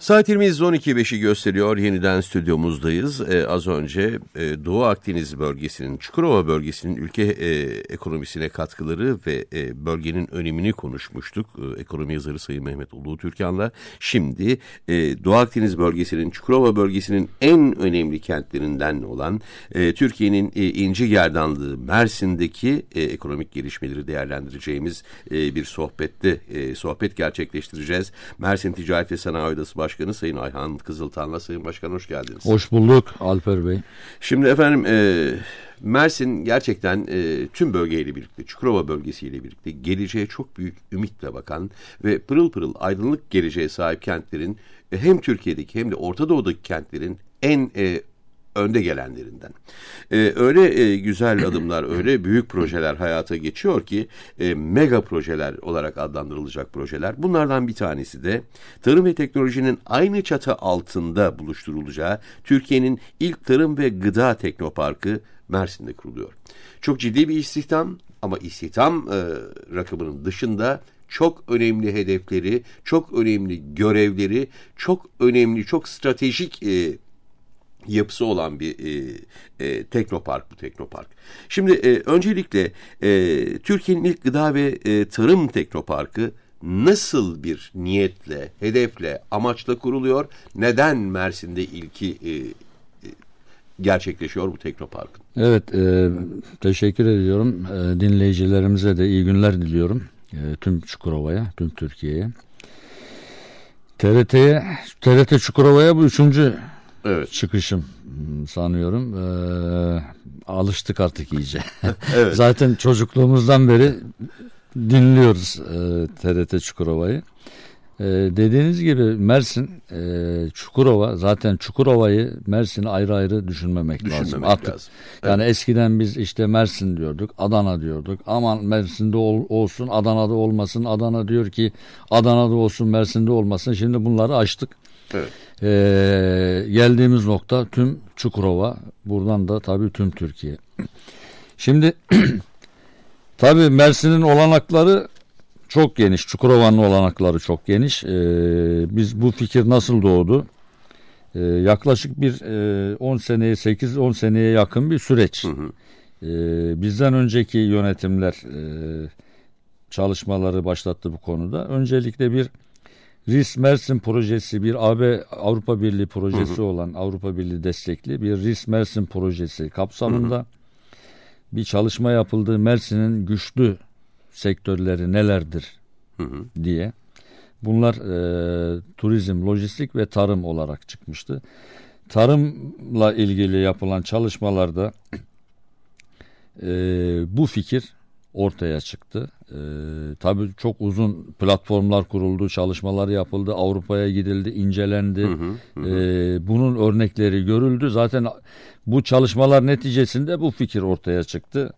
Saatimiz 12.05'i gösteriyor. Yeniden stüdyomuzdayız. Ee, az önce e, Doğu Akdeniz bölgesinin, Çukurova bölgesinin ülke e, ekonomisine katkıları ve e, bölgenin önemini konuşmuştuk. E, ekonomi yazarı Sayın Mehmet Ulu Türkan'la. Şimdi e, Doğu Akdeniz bölgesinin, Çukurova bölgesinin en önemli kentlerinden olan e, Türkiye'nin e, inci gerdanlığı Mersin'deki e, ekonomik gelişmeleri değerlendireceğimiz e, bir sohbette e, sohbet gerçekleştireceğiz. Mersin Ticaret ve Sanayi Odası Başkanı Sayın Ayhan Kızıltan'la. Sayın Başkan hoş geldiniz. Hoş bulduk Alper Bey. Şimdi efendim e, Mersin gerçekten e, tüm bölgeyle birlikte, Çukurova bölgesiyle birlikte geleceğe çok büyük ümitle bakan ve pırıl pırıl aydınlık geleceğe sahip kentlerin e, hem Türkiye'deki hem de Orta Doğu'daki kentlerin en e, önde gelenlerinden. E, öyle e, güzel adımlar, öyle büyük projeler hayata geçiyor ki e, mega projeler olarak adlandırılacak projeler. Bunlardan bir tanesi de tarım ve teknolojinin aynı çatı altında buluşturulacağı Türkiye'nin ilk tarım ve gıda teknoparkı Mersin'de kuruluyor. Çok ciddi bir istihdam ama istihdam e, rakımının dışında çok önemli hedefleri, çok önemli görevleri, çok önemli, çok stratejik e, yapısı olan bir e, e, teknopark bu teknopark. Şimdi e, öncelikle e, Türkiye'nin ilk gıda ve e, tarım teknoparkı nasıl bir niyetle, hedefle, amaçla kuruluyor? Neden Mersin'de ilki e, e gerçekleşiyor bu teknoparkın? Evet, e, teşekkür ediyorum. E, dinleyicilerimize de iyi günler diliyorum. E, tüm Çukurova'ya, tüm Türkiye'ye. TRT'ye, TRT Çukurova'ya bu üçüncü evet. çıkışım hmm, sanıyorum. Ee, alıştık artık iyice. evet. Zaten çocukluğumuzdan beri dinliyoruz e, TRT Çukurova'yı. E, dediğiniz gibi Mersin, e, Çukurova zaten Çukurova'yı Mersin'i ayrı ayrı düşünmemek, düşünmemek lazım. Artık lazım. yani evet. eskiden biz işte Mersin diyorduk, Adana diyorduk. Aman Mersin'de ol, olsun, Adana'da olmasın. Adana diyor ki Adana'da olsun, Mersin'de olmasın. Şimdi bunları açtık. Evet. Ee, geldiğimiz nokta tüm Çukurova. Buradan da tabii tüm Türkiye. Şimdi tabii Mersin'in olanakları çok geniş. Çukurova'nın olanakları çok geniş. Ee, biz bu fikir nasıl doğdu? Ee, yaklaşık bir 10 e, seneye 8-10 seneye yakın bir süreç. Hı hı. Ee, bizden önceki yönetimler e, çalışmaları başlattı bu konuda. Öncelikle bir RIS Mersin projesi bir AB Avrupa Birliği projesi hı hı. olan Avrupa Birliği destekli bir RIS Mersin projesi kapsamında hı hı. bir çalışma yapıldı. Mersin'in güçlü sektörleri nelerdir hı hı. diye. Bunlar e, turizm, lojistik ve tarım olarak çıkmıştı. Tarımla ilgili yapılan çalışmalarda e, bu fikir ortaya çıktı. E, tabii çok uzun platformlar kuruldu, çalışmalar yapıldı, Avrupa'ya gidildi, incelendi. Hı hı, hı. E, bunun örnekleri görüldü. Zaten bu çalışmalar neticesinde bu fikir ortaya çıktı.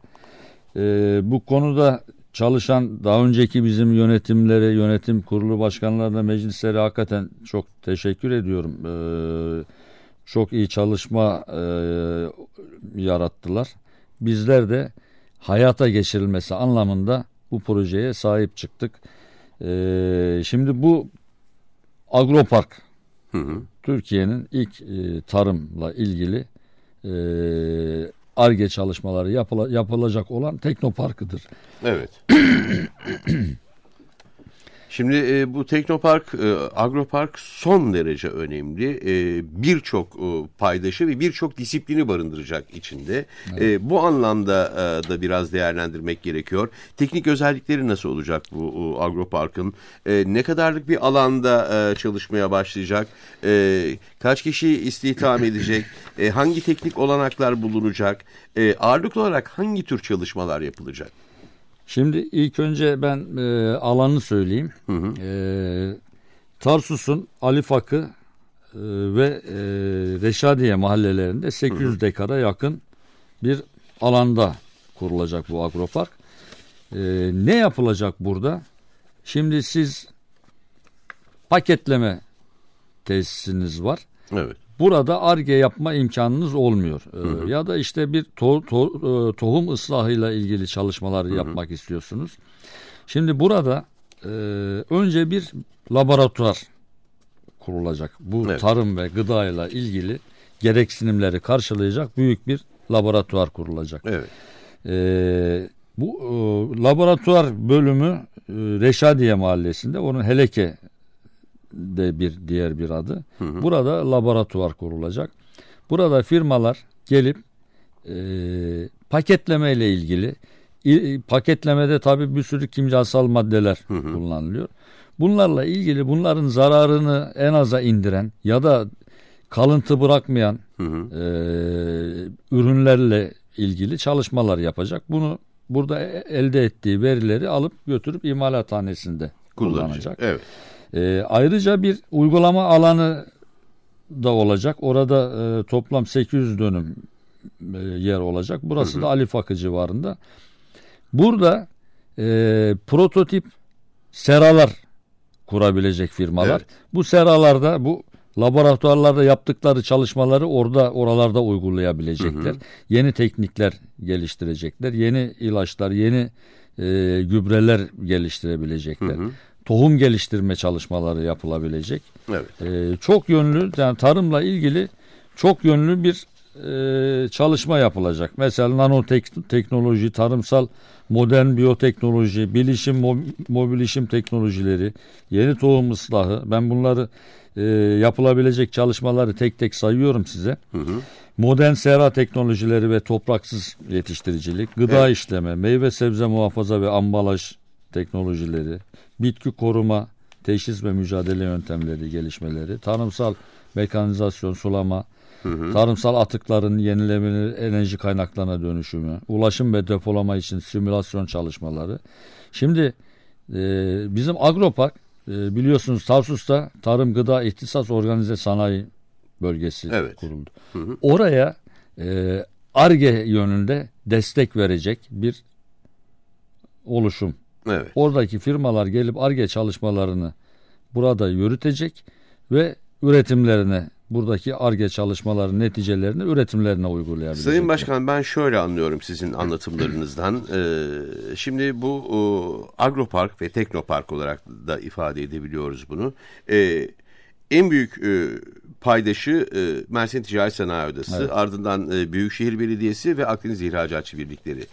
E, bu konuda çalışan daha önceki bizim yönetimlere, yönetim kurulu başkanlarına, meclislere hakikaten çok teşekkür ediyorum. E, çok iyi çalışma e, yarattılar. Bizler de hayata geçirilmesi anlamında bu projeye sahip çıktık. Ee, şimdi bu Agropark Türkiye'nin ilk e, tarımla ilgili e, ARGE e, çalışmaları yapıla, yapılacak olan teknoparkıdır. Evet. Şimdi e, bu Teknopark, e, Agropark son derece önemli. E, birçok e, paydaşı ve birçok disiplini barındıracak içinde. E, evet. E, bu anlamda e, da biraz değerlendirmek gerekiyor. Teknik özellikleri nasıl olacak bu e, Agropark'ın? E, ne kadarlık bir alanda e, çalışmaya başlayacak? E, kaç kişi istihdam edecek? E, hangi teknik olanaklar bulunacak? E, ağırlıklı olarak hangi tür çalışmalar yapılacak? Şimdi ilk önce ben e, alanı söyleyeyim. Hı hı. E, Tarsus'un Ali Fakı e, ve e, Reşadiye mahallelerinde 800 hı hı. dekara yakın bir alanda kurulacak bu agropark. E, ne yapılacak burada? Şimdi siz paketleme tesisiniz var. Evet. Burada arge yapma imkanınız olmuyor. Ee, hı hı. Ya da işte bir to, to, e, tohum ıslahıyla ilgili çalışmalar hı hı. yapmak istiyorsunuz. Şimdi burada e, önce bir laboratuvar kurulacak. Bu evet. tarım ve gıda ile ilgili gereksinimleri karşılayacak büyük bir laboratuvar kurulacak. Evet. E, bu e, laboratuvar bölümü e, Reşadiye Mahallesi'nde onun Heleke de bir diğer bir adı. Hı hı. Burada laboratuvar kurulacak. Burada firmalar gelip e, paketleme ile ilgili paketlemede tabi bir sürü kimyasal maddeler hı hı. kullanılıyor. Bunlarla ilgili bunların zararını en aza indiren ya da kalıntı bırakmayan hı hı. E, ürünlerle ilgili çalışmalar yapacak. Bunu burada e, elde ettiği verileri alıp götürüp imalathanesinde kullanacak. kullanacak. Evet. E, ayrıca bir uygulama alanı da olacak. Orada e, toplam 800 dönüm e, yer olacak. Burası hı hı. da Ali Fakı civarında. Burada e, prototip seralar kurabilecek firmalar. Evet. Bu seralarda bu laboratuvarlarda yaptıkları çalışmaları orada oralarda uygulayabilecekler. Hı hı. Yeni teknikler geliştirecekler. Yeni ilaçlar, yeni e, gübreler geliştirebilecekler. Hı hı tohum geliştirme çalışmaları yapılabilecek. Evet. E, çok yönlü yani tarımla ilgili çok yönlü bir e, çalışma yapılacak. Mesela nanoteknoloji, tarımsal modern biyoteknoloji, bilişim, mob, mobilişim teknolojileri, yeni tohum ıslahı. Ben bunları e, yapılabilecek çalışmaları tek tek sayıyorum size. Hı hı. Modern sera teknolojileri ve topraksız yetiştiricilik, gıda evet. işleme, meyve sebze muhafaza ve ambalaj teknolojileri, bitki koruma, teşhis ve mücadele yöntemleri gelişmeleri, tarımsal mekanizasyon, sulama, Hı hı. Tarımsal atıkların yenilebilir enerji kaynaklarına dönüşümü, ulaşım ve depolama için simülasyon çalışmaları. Şimdi e, bizim Agropark e, biliyorsunuz Tarsus'ta Tarım Gıda İhtisas Organize Sanayi Bölgesi evet. kuruldu. Hı hı. Oraya ARGE e, yönünde destek verecek bir oluşum Evet. Oradaki firmalar gelip ARGE çalışmalarını burada yürütecek ve üretimlerine buradaki ARGE çalışmaların neticelerini üretimlerine uygulayabilecek. Sayın Başkan ben şöyle anlıyorum sizin anlatımlarınızdan. Ee, şimdi bu o, e, agropark ve teknopark olarak da ifade edebiliyoruz bunu. Ee, en büyük e, paydaşı e, Mersin Ticaret Sanayi Odası, evet. ardından e, Büyükşehir Belediyesi ve Akdeniz İhracatçı Birlikleri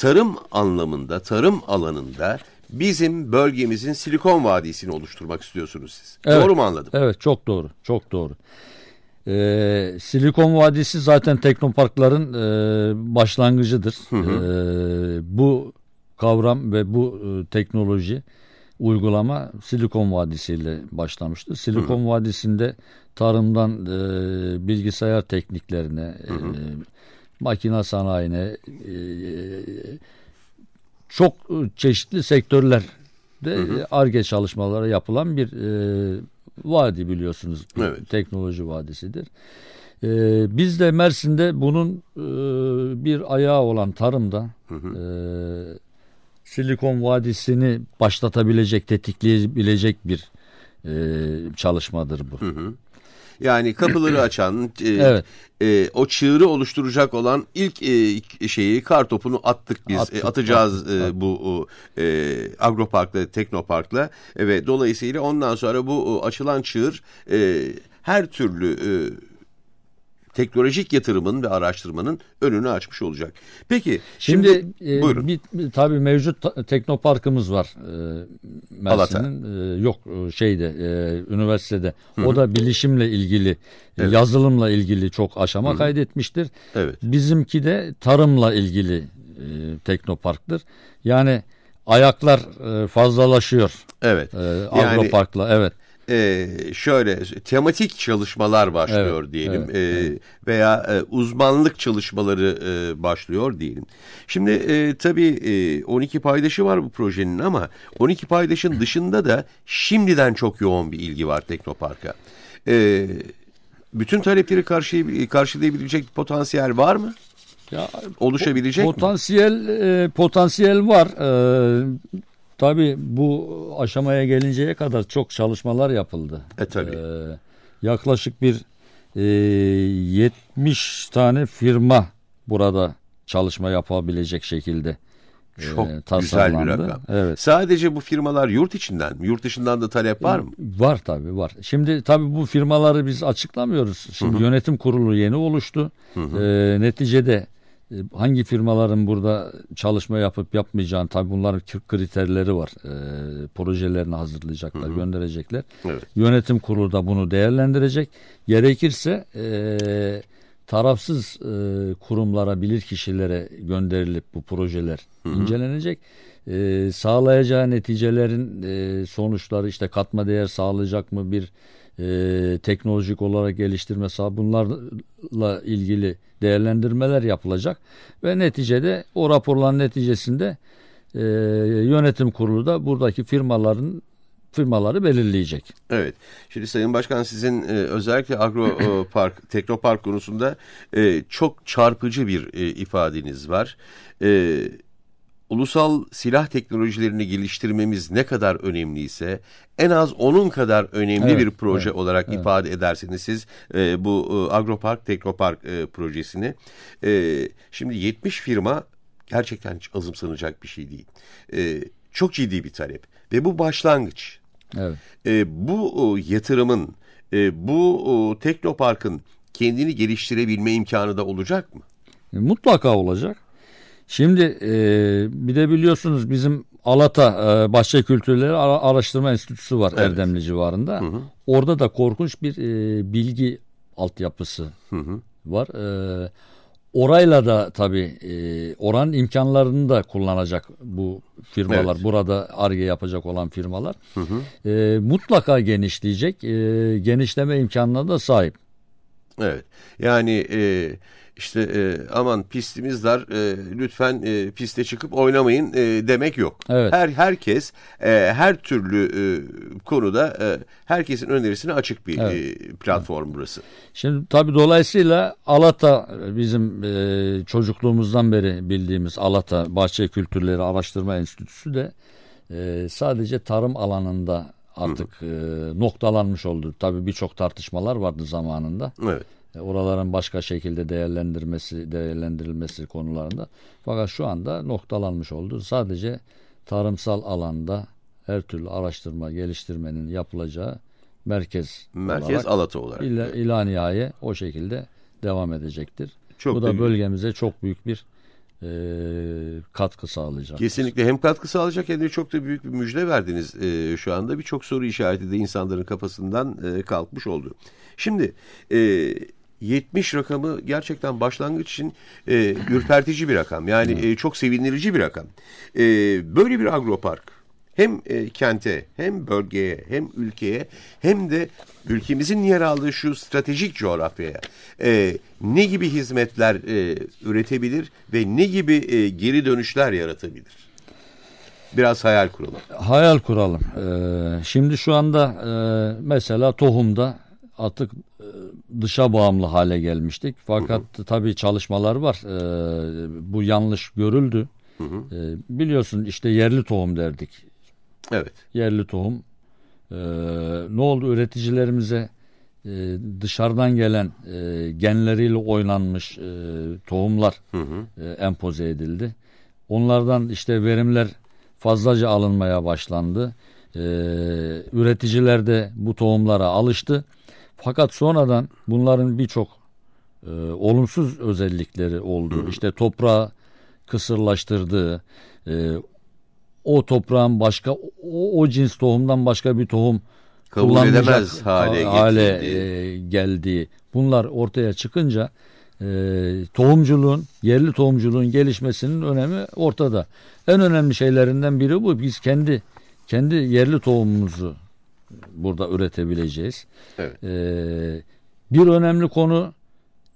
tarım anlamında, tarım alanında bizim bölgemizin Silikon Vadisi'ni oluşturmak istiyorsunuz siz. Evet, doğru mu anladım? Evet çok doğru, çok doğru. Ee, Silikon Vadisi zaten teknoparkların e, başlangıcıdır. Hı hı. E, bu kavram ve bu e, teknoloji uygulama Silikon Vadisi'yle başlamıştı. Silikon hı. Vadisi'nde tarımdan e, bilgisayar tekniklerine, e, hı hı. E, makina sanayine e, çok çeşitli sektörler de ARGE çalışmaları yapılan bir e, vadi biliyorsunuz. Evet. Teknoloji vadisidir. E, biz de Mersin'de bunun e, bir ayağı olan tarımda hı hı. Silikon Vadisi'ni başlatabilecek, tetikleyebilecek bir çalışmadır bu. Hı hı. Yani kapıları açan, e, evet. e, o çığırı oluşturacak olan ilk e, şeyi kartopunu attık biz. E, attık, e, atacağız attık, e, attık. bu e, Agropark'la, Teknopark'la Evet, dolayısıyla ondan sonra bu açılan çığır e, her türlü... E, teknolojik yatırımın ve araştırmanın önünü açmış olacak. Peki şimdi, şimdi e, Bir, bir, tabii mevcut teknoparkımız var e, Mersin'in. E, yok e, şeyde e, üniversitede. Hı-hı. O da bilişimle ilgili, e, evet. yazılımla ilgili çok aşama Hı-hı. kaydetmiştir. Evet. Bizimki de tarımla ilgili e, teknoparktır. Yani ayaklar e, fazlalaşıyor. Evet. E, agroparkla yani, evet e, şöyle tematik çalışmalar başlıyor evet, diyelim evet, e, evet. veya e, uzmanlık çalışmaları e, başlıyor diyelim. Şimdi e, tabii e, 12 paydaşı var bu projenin ama 12 paydaşın dışında da şimdiden çok yoğun bir ilgi var Teknopark'a. E, bütün talepleri karşı, karşılayabilecek potansiyel var mı? Ya, oluşabilecek potansiyel mi? E, potansiyel var. E, Tabii bu aşamaya gelinceye kadar çok çalışmalar yapıldı. E tabii. Ee, yaklaşık bir e, 70 tane firma burada çalışma yapabilecek şekilde e, çok e, güzel bir rakam. Evet. Sadece bu firmalar yurt içinden mi? Yurt dışından da talep var e, mı? Var tabii var. Şimdi tabii bu firmaları biz açıklamıyoruz. Şimdi Hı-hı. yönetim kurulu yeni oluştu. Hı-hı. E, ee, neticede ee, hangi firmaların burada çalışma yapıp yapmayacağını tabii bunların kriterleri var. E, projelerini hazırlayacaklar, hı hı. gönderecekler. Evet. Yönetim kurulu da bunu değerlendirecek. Gerekirse e, tarafsız e, kurumlara, bilir kişilere gönderilip bu projeler hı hı. incelenecek. E, sağlayacağı neticelerin e, sonuçları işte katma değer sağlayacak mı bir e, teknolojik olarak geliştirmesi bunlarla ilgili değerlendirmeler yapılacak ve neticede o raporların neticesinde e, yönetim kurulu da buradaki firmaların firmaları belirleyecek. Evet. Şimdi Sayın Başkan sizin e, özellikle agro e, park, teknopark konusunda e, çok çarpıcı bir e, ifadeniz var. Evet ulusal silah teknolojilerini geliştirmemiz ne kadar önemliyse en az onun kadar önemli evet, bir proje evet, olarak evet. ifade edersiniz siz e, bu e, Agropark Teknopark e, projesini. E, şimdi 70 firma gerçekten hiç azımsanacak bir şey değil. E, çok ciddi bir talep ve bu başlangıç. Evet. E, bu o, yatırımın, e, bu o, Teknopark'ın kendini geliştirebilme imkanı da olacak mı? E, mutlaka olacak. Şimdi e, bir de biliyorsunuz bizim Alata e, Bahçe Kültürleri Araştırma Enstitüsü var evet. Erdemli civarında. Hı hı. Orada da korkunç bir e, bilgi altyapısı hı hı. var. E, orayla da tabii e, oranın imkanlarını da kullanacak bu firmalar. Evet. Burada ARGE yapacak olan firmalar. Hı hı. E, mutlaka genişleyecek. E, genişleme imkanına da sahip. Evet. Yani... E işte e, aman pistimiz dar e, lütfen e, piste çıkıp oynamayın e, demek yok. Evet. Her herkes e, her türlü e, konuda e, herkesin önerisine açık bir evet. e, platform burası. Şimdi tabii dolayısıyla Alata bizim e, çocukluğumuzdan beri bildiğimiz Alata Bahçe Kültürleri Araştırma Enstitüsü de e, sadece tarım alanında artık e, noktalanmış oldu. Tabii birçok tartışmalar vardı zamanında. Evet. E, oraların başka şekilde değerlendirmesi değerlendirilmesi konularında. Fakat şu anda noktalanmış oldu. Sadece tarımsal alanda her türlü araştırma, geliştirmenin yapılacağı merkez merkez olarak, Alatı olarak ila, evet. ilaniye o şekilde devam edecektir. Çok Bu da büyük. bölgemize çok büyük bir e, katkı sağlayacak. Kesinlikle hem katkı sağlayacak hem de çok da büyük bir müjde verdiniz e, şu anda. Birçok soru işareti de insanların kafasından e, kalkmış oldu. Şimdi e, 70 rakamı gerçekten başlangıç için e, ürpertici bir rakam. Yani e, çok sevindirici bir rakam. E, böyle bir agropark hem e, kente hem bölgeye hem ülkeye hem de ülkemizin yer aldığı şu stratejik coğrafyaya e, ne gibi hizmetler e, üretebilir ve ne gibi e, geri dönüşler yaratabilir? Biraz hayal kuralım. Hayal kuralım. Ee, şimdi şu anda e, mesela tohumda artık e, dışa bağımlı hale gelmiştik. Fakat hı hı. tabii çalışmalar var. E, bu yanlış görüldü. Hı hı. E, biliyorsun işte yerli tohum derdik. Evet. Yerli tohum. ne oldu üreticilerimize dışarıdan gelen genleriyle oynanmış tohumlar hı hı. empoze edildi. Onlardan işte verimler fazlaca alınmaya başlandı. E, üreticiler de bu tohumlara alıştı. Fakat sonradan bunların birçok e, olumsuz özellikleri oldu. İşte toprağı kısırlaştırdığı, e, o toprağın başka o, o cins tohumdan başka bir tohum kabul edemez hale, hale e, geldiği bunlar ortaya çıkınca e, tohumculuğun yerli tohumculuğun gelişmesinin önemi ortada. En önemli şeylerinden biri bu. Biz kendi kendi yerli tohumumuzu burada üretebileceğiz. Evet. Ee, bir önemli konu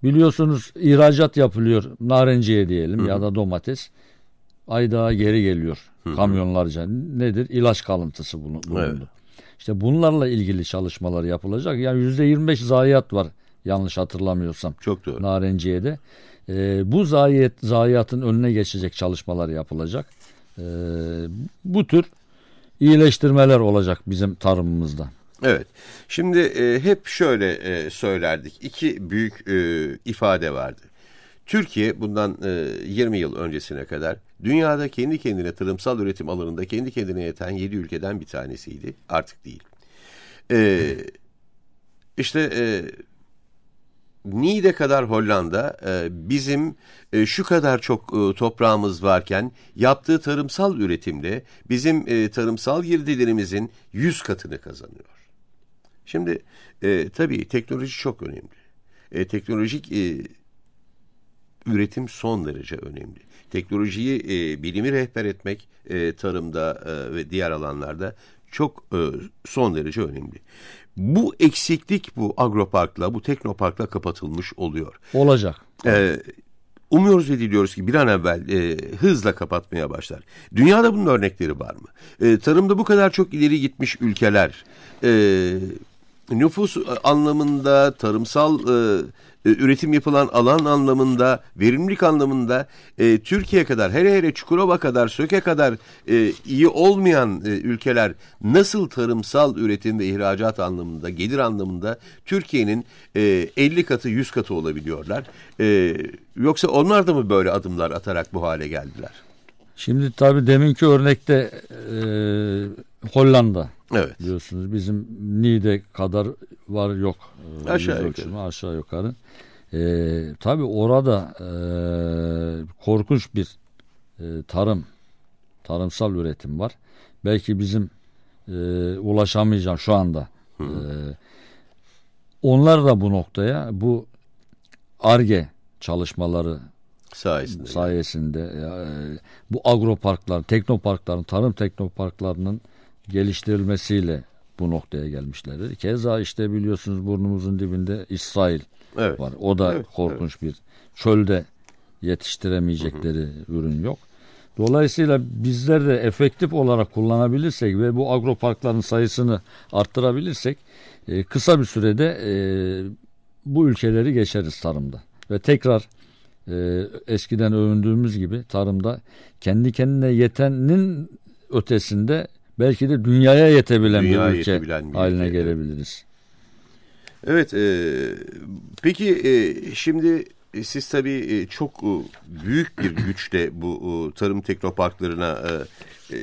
biliyorsunuz ihracat yapılıyor narenciye diyelim Hı-hı. ya da domates. Ay daha geri geliyor Hı-hı. kamyonlarca. Nedir? İlaç kalıntısı bunu bulundu. Evet. İşte bunlarla ilgili çalışmalar yapılacak. Yani yüzde %25 zayiat var yanlış hatırlamıyorsam. Çok doğru. Narenciye'de. Ee, bu zayiat, zayiatın önüne geçecek çalışmalar yapılacak. Ee, bu tür iyileştirmeler olacak bizim tarımımızda. Evet. Şimdi e, hep şöyle e, söylerdik. iki büyük e, ifade vardı. Türkiye bundan e, 20 yıl öncesine kadar dünyada kendi kendine tarımsal üretim alanında kendi kendine yeten 7 ülkeden bir tanesiydi. Artık değil. E, işte e, Niğde kadar Hollanda e, bizim e, şu kadar çok e, toprağımız varken yaptığı tarımsal üretimde bizim tarımsal girdilerimizin yüz katını kazanıyor. Şimdi tabii teknoloji çok önemli. teknolojik üretim son derece önemli. Teknolojiyi bilimi rehber etmek tarımda ve diğer alanlarda çok son derece önemli. Bu eksiklik bu agroparkla, bu teknoparkla kapatılmış oluyor. Olacak. Ee, umuyoruz ve diliyoruz ki bir an evvel e, hızla kapatmaya başlar. Dünyada bunun örnekleri var mı? E, tarımda bu kadar çok ileri gitmiş ülkeler... E, nüfus e, anlamında, tarımsal e, e, üretim yapılan alan anlamında, verimlilik anlamında e, Türkiye kadar, her her Çukurova kadar, Söke kadar e, iyi olmayan e, ülkeler nasıl tarımsal üretim ve ihracat anlamında, gelir anlamında Türkiye'nin e, 50 katı, 100 katı olabiliyorlar. E, yoksa onlar da mı böyle adımlar atarak bu hale geldiler? Şimdi tabii deminki örnekte e, Hollanda Evet. Biliyorsunuz bizim NİDE kadar var yok. Aşağı yukarı. Aşağı yukarı. Ee, tabii orada e, korkunç bir e, tarım, tarımsal üretim var. Belki bizim e, ulaşamayacağım şu anda. E, onlar da bu noktaya bu ARGE çalışmaları sayesinde, sayesinde yani. e, bu agroparkların, teknoparkların, tarım teknoparklarının geliştirilmesiyle bu noktaya gelmişlerdir. Keza işte biliyorsunuz burnumuzun dibinde İsrail evet. var. O da evet, korkunç evet. bir çölde yetiştiremeyecekleri hı hı. ürün yok. Dolayısıyla bizler de efektif olarak kullanabilirsek ve bu agroparkların sayısını arttırabilirsek e, kısa bir sürede e, bu ülkeleri geçeriz tarımda. Ve tekrar e, eskiden övündüğümüz gibi tarımda kendi kendine yetenin ötesinde belki de dünyaya yetebilen dünyaya bir ülke yetebilen bir haline ülke. gelebiliriz. Evet, e, peki e, şimdi siz tabii e, çok e, büyük bir güçle bu e, tarım teknoparklarına e,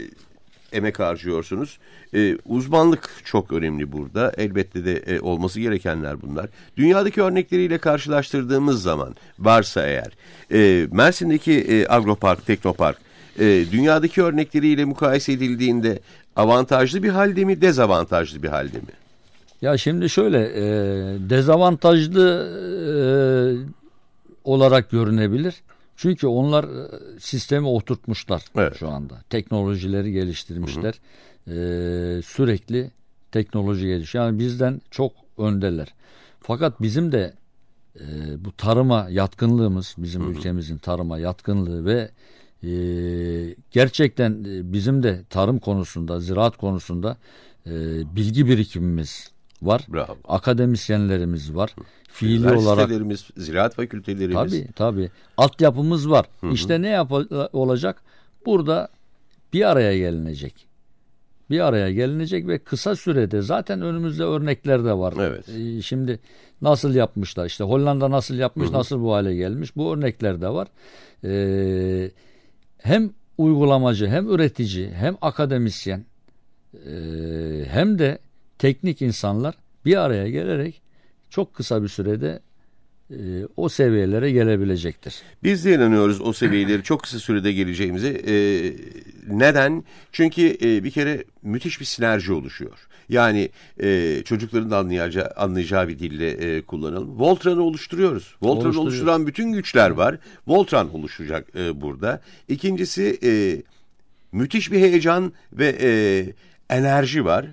emek harcıyorsunuz. E, uzmanlık çok önemli burada. Elbette de e, olması gerekenler bunlar. Dünyadaki örnekleriyle karşılaştırdığımız zaman varsa eğer e, Mersin'deki e, Agropark, Teknopark e, dünyadaki örnekleriyle mukayese edildiğinde Avantajlı bir halde mi, dezavantajlı bir halde mi? Ya şimdi şöyle e, dezavantajlı e, olarak görünebilir. Çünkü onlar e, sistemi oturtmuşlar evet. şu anda. Teknolojileri geliştirmişler. Hı hı. E, sürekli teknoloji gelişiyor. Yani bizden çok öndeler. Fakat bizim de e, bu tarıma yatkınlığımız, bizim hı hı. ülkemizin tarıma yatkınlığı ve ee, gerçekten e, bizim de tarım konusunda, ziraat konusunda e, bilgi birikimimiz var. Bravo. Akademisyenlerimiz var. Fiili olarak ziraat fakültelerimiz. Tabii tabii. Altyapımız var. Hı hı. İşte ne yap e, olacak? Burada bir araya gelinecek. Bir araya gelinecek ve kısa sürede zaten önümüzde örnekler de var. Evet. Ee, şimdi nasıl yapmışlar? İşte Hollanda nasıl yapmış, hı hı. nasıl bu hale gelmiş? Bu örnekler de var. Eee hem uygulamacı hem üretici hem akademisyen e, hem de teknik insanlar bir araya gelerek çok kısa bir sürede e, o seviyelere gelebilecektir. Biz de inanıyoruz o seviyeleri çok kısa sürede geleceğimize. E, neden? Çünkü e, bir kere müthiş bir sinerji oluşuyor. Yani e, çocukların da anlayacağı, anlayacağı bir dille e, kullanalım. Voltran'ı oluşturuyoruz. Voltran'ı oluşturan bütün güçler var. Voltran oluşacak e, burada. İkincisi e, müthiş bir heyecan ve e, enerji var.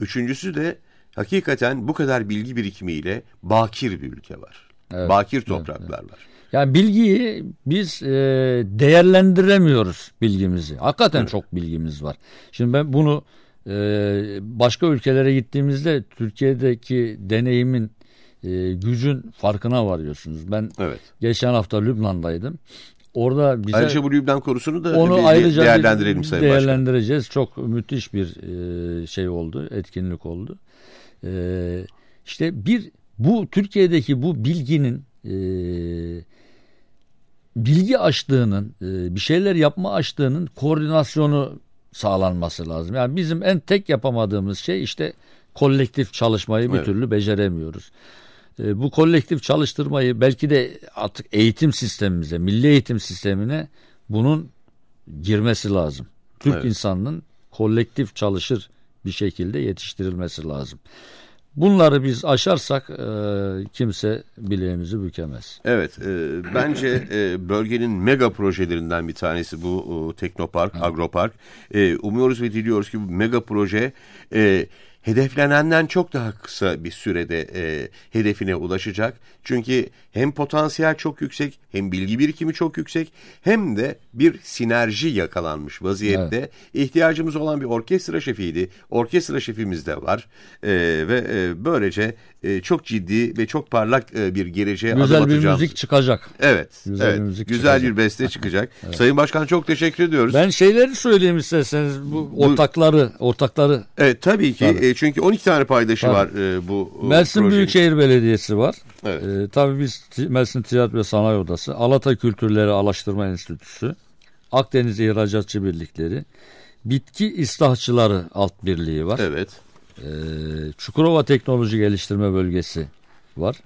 Üçüncüsü de hakikaten bu kadar bilgi birikimiyle bakir bir ülke var. Evet, bakir topraklar evet, var. Yani bilgiyi biz e, değerlendiremiyoruz bilgimizi. Hakikaten evet. çok bilgimiz var. Şimdi ben bunu e, başka ülkelere gittiğimizde Türkiye'deki deneyimin e, gücün farkına varıyorsunuz. Ben evet. geçen hafta Lübnan'daydım. Orada bize ayrıca bu Lübnan konusunu da onu bir, ayrıca değerlendirelim sayın değerlendireceğiz. Başkan. Çok müthiş bir e, şey oldu, etkinlik oldu. E, işte bir bu Türkiye'deki bu bilginin e, bilgi açtığının, e, bir şeyler yapma açtığının koordinasyonu sağlanması lazım. Yani bizim en tek yapamadığımız şey işte kolektif çalışmayı bir evet. türlü beceremiyoruz. E, bu kolektif çalıştırmayı belki de artık eğitim sistemimize, milli eğitim sistemine bunun girmesi lazım. Türk evet. insanının kolektif çalışır bir şekilde yetiştirilmesi lazım. Bunları biz aşarsak e, kimse bileğimizi bükemez. Evet, e, bence e, bölgenin mega projelerinden bir tanesi bu e, Teknopark, evet. Agropark. E, umuyoruz ve diliyoruz ki bu mega proje... E, hedeflenenden çok daha kısa bir sürede e, hedefine ulaşacak. Çünkü hem potansiyel çok yüksek, hem bilgi birikimi çok yüksek, hem de bir sinerji yakalanmış vaziyette. Evet. İhtiyacımız olan bir orkestra şefiydi. Orkestra şefimiz de var e, ve e, böylece e, çok ciddi ve çok parlak e, bir geleceğe güzel adım atacağımız. Güzel bir müzik çıkacak. Evet. Güzel evet, bir müzik Güzel çıkacak. bir beste çıkacak. evet. Sayın Başkan çok teşekkür ediyoruz. Ben şeyleri söyleyeyim isterseniz bu ortakları, ortakları. Evet tabii ki. Tabii. E, çünkü 12 tane paydaşı tabii. var e, bu e, Mersin projenin. Büyükşehir Belediyesi var. Evet. E, tabii biz Mersin Ticaret ve Sanayi Odası, Alata Kültürleri Araştırma Enstitüsü, Akdeniz İhracatçı Birlikleri, Bitki İslahçıları Alt Birliği var. Evet. Ee, Çukurova Teknoloji Geliştirme Bölgesi var.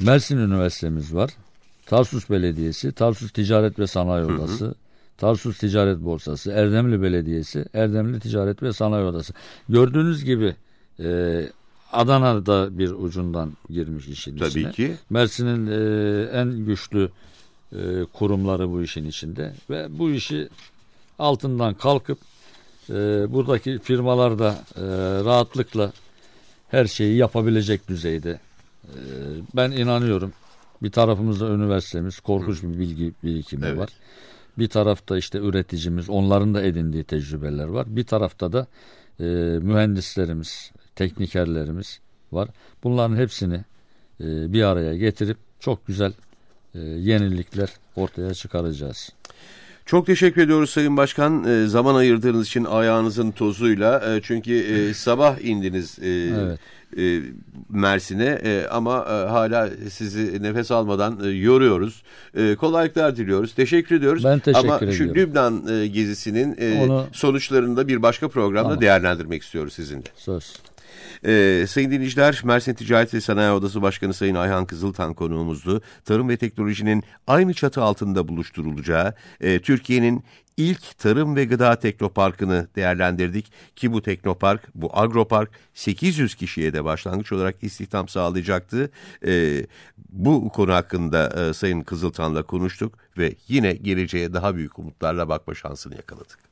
Mersin Üniversitemiz var. Tarsus Belediyesi, Tarsus Ticaret ve Sanayi Odası, hı hı. Tarsus Ticaret Borsası, Erdemli Belediyesi, Erdemli Ticaret ve Sanayi Odası. Gördüğünüz gibi e, Adana'da bir ucundan girmiş işin Tabii içine. Tabii ki. Mersin'in e, en güçlü e, kurumları bu işin içinde ve bu işi altından kalkıp ee, buradaki firmalar da e, rahatlıkla her şeyi yapabilecek düzeyde. Ee, ben inanıyorum. Bir tarafımızda üniversitemiz, korkunç bir bilgi birikimi evet. var. Bir tarafta işte üreticimiz, onların da edindiği tecrübeler var. Bir tarafta da e, mühendislerimiz, teknikerlerimiz var. Bunların hepsini e, bir araya getirip çok güzel e, yenilikler ortaya çıkaracağız. Çok teşekkür ediyoruz Sayın Başkan. E, zaman ayırdığınız için ayağınızın tozuyla. E, çünkü e, sabah indiniz e, evet. e, Mersin'e e, ama e, hala sizi nefes almadan e, yoruyoruz. E, kolaylıklar diliyoruz. Teşekkür ediyoruz. Ben teşekkür ama ediyorum. şu Lübnan e, gezisinin e, Onu... sonuçlarını da bir başka programda tamam. değerlendirmek istiyoruz sizinle. Söz. E, sayın dinleyiciler, Mersin Ticaret ve Sanayi Odası Başkanı Sayın Ayhan Kızıltan konuğumuzdu. Tarım ve teknolojinin aynı çatı altında buluşturulacağı, e, Türkiye'nin ilk tarım ve gıda teknoparkını değerlendirdik ki bu teknopark, bu agropark 800 kişiye de başlangıç olarak istihdam sağlayacaktı. E, bu konu hakkında e, Sayın Kızıltan'la konuştuk ve yine geleceğe daha büyük umutlarla bakma şansını yakaladık.